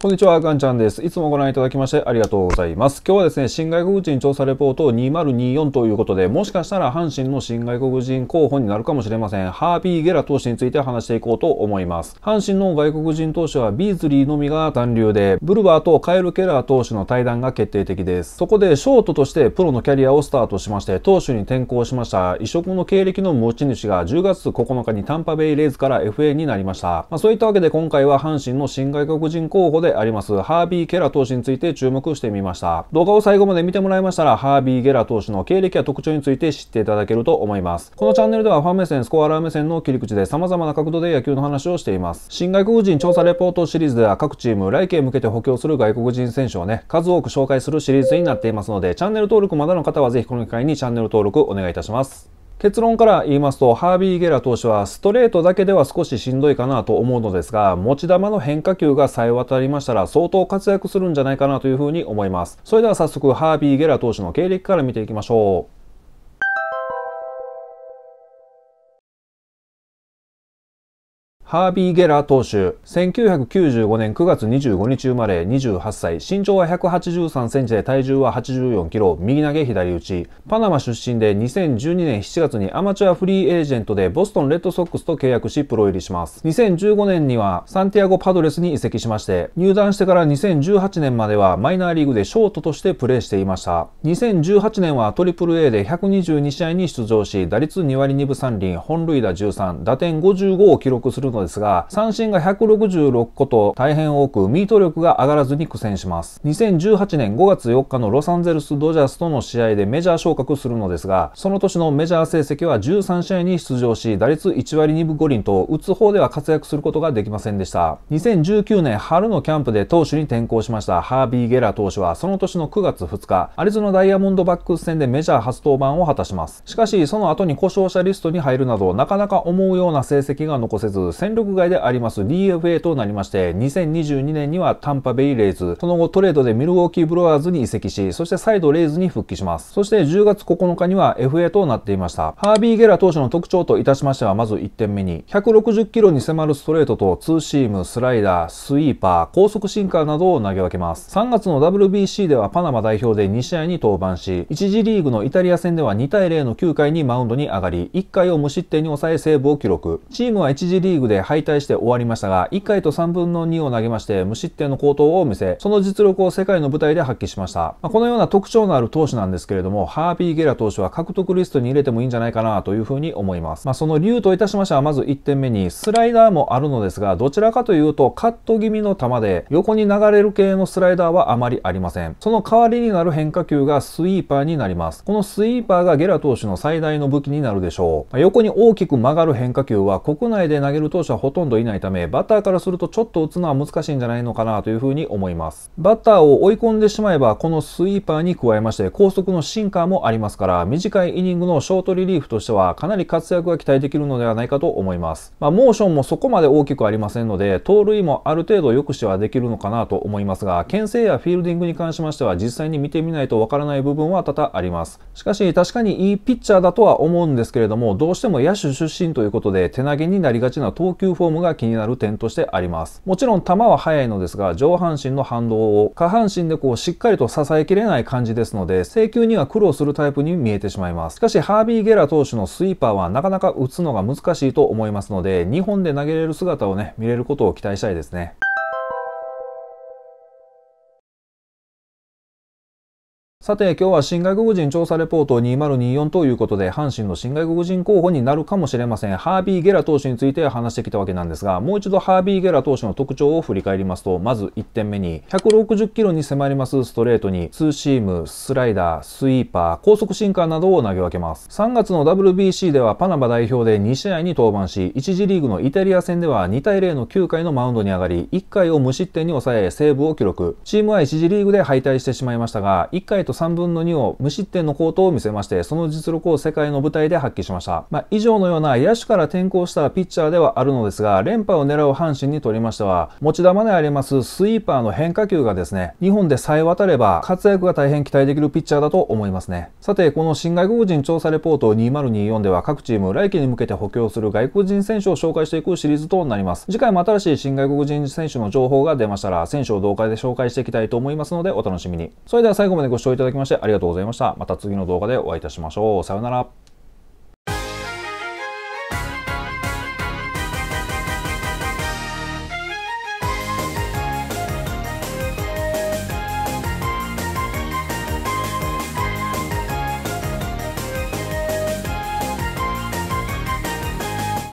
こんにちは、ガンちゃんです。いつもご覧いただきましてありがとうございます。今日はですね、新外国人調査レポート2024ということで、もしかしたら阪神の新外国人候補になるかもしれません。ハービー・ゲラ投手について話していこうと思います。阪神の外国人投手はビーズリーのみが残留で、ブルワーとカエル・ケラー投手の対談が決定的です。そこでショートとしてプロのキャリアをスタートしまして、投手に転向しました。移植の経歴の持ち主が10月9日にタンパベイ・レイズから FA になりました。まあ、そういったわけで今回は阪神の新外国人候補ででありますハービー・ケラ投手について注目してみました。動画を最後まで見てもらいましたら、ハービー・ゲラ投手の経歴や特徴について知っていただけると思います。このチャンネルではファン目線、スコアラー目線の切り口で様々な角度で野球の話をしています。新外国人調査レポートシリーズでは各チーム、来季へ向けて補強する外国人選手をね、数多く紹介するシリーズになっていますので、チャンネル登録まだの方はぜひこの機会にチャンネル登録お願いいたします。結論から言いますと、ハービー・ゲラ投手はストレートだけでは少ししんどいかなと思うのですが、持ち球の変化球が冴え渡りましたら相当活躍するんじゃないかなというふうに思います。それでは早速、ハービー・ゲラ投手の経歴から見ていきましょう。ハービー・ゲラー投手、1995年9月25日生まれ、28歳、身長は183センチで体重は84キロ、右投げ左打ち、パナマ出身で2012年7月にアマチュアフリーエージェントでボストンレッドソックスと契約し、プロ入りします。2015年にはサンティアゴ・パドレスに移籍しまして、入団してから2018年まではマイナーリーグでショートとしてプレーしていました。2018年は AAA で122試合に出場し、打率2割2分3厘、本塁打13、打点55を記録するののですが、三振が166個と大変多く、ミート力が上がらずに苦戦します。2018年5月4日のロサンゼルス・ドジャースとの試合でメジャー昇格するのですが、その年のメジャー成績は13試合に出場し、打率1割2分5厘と、打つ方では活躍することができませんでした。2019年春のキャンプで投手に転向しましたハービー・ゲラー投手は、その年の9月2日、アリゾナダイヤモンドバックス戦でメジャー初登板を果たします。しかし、その後に故障者リストに入るなど、なかなか思うような成績が残せず、戦力外であります DFA となりまして、2022年にはタンパベイレイズ、その後トレードでミルウォーキーブロワーズに移籍し、そして再度レイズに復帰します。そして10月9日には FA となっていました。ハービー・ゲラ投手の特徴といたしましては、まず1点目に、160キロに迫るストレートとツーシーム、スライダー、スイーパー、高速シンカーなどを投げ分けます。3月の WBC ではパナマ代表で2試合に登板し、1次リーグのイタリア戦では2対0の9回にマウンドに上がり、1回を無失点に抑えセーブを記録。チームは1次リーグでで敗退して終わりましたが、1回と3分の2を投げまして、無失点の高投を見せ、その実力を世界の舞台で発揮しました。まあ、このような特徴のある投手なんですけれども、ハービー・ゲラ投手は獲得リストに入れてもいいんじゃないかなというふうに思います。まあ、その理由といたしましては、まず1点目に、スライダーもあるのですが、どちらかというと、カット気味の球で、横に流れる系のスライダーはあまりありません。その代わりになる変化球がスイーパーになります。このスイーパーがゲラ投手の最大の武器になるでしょう。まあ、横に大きく曲がる変化球は、国内で投げる投手者ほとんどいないため、バッターからするとちょっと打つのは難しいんじゃないのかなというふうに思います。バッターを追い込んでしまえば、このスイーパーに加えまして、高速のシンカーもありますから、短いイニングのショートリリーフとしては、かなり活躍が期待できるのではないかと思います。まあ、モーションもそこまで大きくありませんので、盗塁もある程度抑止はできるのかなと思いますが、牽制やフィールディングに関しましては、実際に見てみないとわからない部分は多々あります。しかし、確かにいいピッチャーだとは思うんですけれども、どうしても野手出身ということで、手投げになりがちな投球フォームが気になる点としてあります。もちろん球は速いのですが、上半身の反動を下半身でこうしっかりと支えきれない感じですので、制球には苦労するタイプに見えてしまいます。しかし、ハービー・ゲラ投手のスイーパーはなかなか打つのが難しいと思いますので、2本で投げれる姿をね、見れることを期待したいですね。さて今日は新外国人調査レポート2024ということで阪神の新外国人候補になるかもしれませんハービー・ゲラ投手について話してきたわけなんですがもう一度ハービー・ゲラ投手の特徴を振り返りますとまず1点目に160キロに迫りますストレートにツーシームスライダースイーパー高速シンカーなどを投げ分けます3月の WBC ではパナマ代表で2試合に登板し1次リーグのイタリア戦では2対0の9回のマウンドに上がり1回を無失点に抑えセーブを記録チームは1次リーグで敗退してしまいましたが1回と3分の2を無失点の好投を見せまして、その実力を世界の舞台で発揮しました。まあ、以上のような野手から転向したピッチャーではあるのですが、連覇を狙う阪神にとりましては、持ち球でありますスイーパーの変化球がですね、日本でさえ渡れば活躍が大変期待できるピッチャーだと思いますね。さて、この新外国人調査レポート2024では各チーム来季に向けて補強する外国人選手を紹介していくシリーズとなります。次回も新しい新外国人選手の情報が出ましたら、選手を動画で紹介していきたいと思いますのでお楽しみに。それでは最後までご視聴いただきましてありがとうございました。また次の動画でお会いいたしましょう。さようなら。